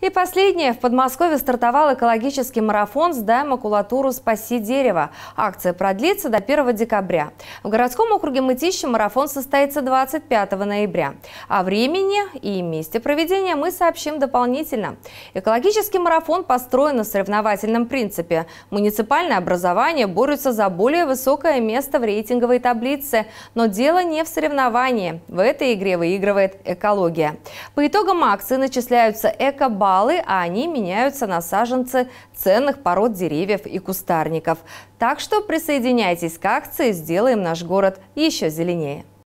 И последнее. В Подмосковье стартовал экологический марафон «Сдай макулатуру, спаси дерево». Акция продлится до 1 декабря. В городском округе Мытищи марафон состоится 25 ноября. О времени и месте проведения мы сообщим дополнительно. Экологический марафон построен на соревновательном принципе. Муниципальное образование борются за более высокое место в рейтинговой таблице. Но дело не в соревновании. В этой игре выигрывает экология. По итогам акции начисляются эко-баллы опалы, а они меняются на саженцы ценных пород деревьев и кустарников. Так что присоединяйтесь к акции «Сделаем наш город еще зеленее».